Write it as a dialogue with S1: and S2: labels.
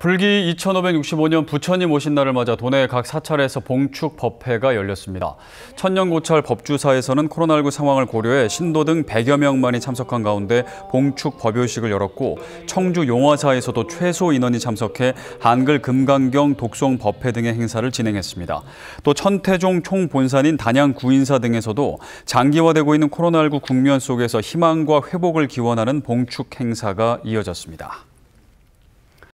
S1: 불기 2565년 부처님 오신 날을 맞아 도내 각 사찰에서 봉축 법회가 열렸습니다. 천년고찰 법주사에서는 코로나19 상황을 고려해 신도 등 100여 명만이 참석한 가운데 봉축 법요식을 열었고 청주 용화사에서도 최소 인원이 참석해 한글 금강경 독송 법회 등의 행사를 진행했습니다. 또 천태종 총본산인 단양 구인사 등에서도 장기화되고 있는 코로나19 국면 속에서 희망과 회복을 기원하는 봉축 행사가 이어졌습니다.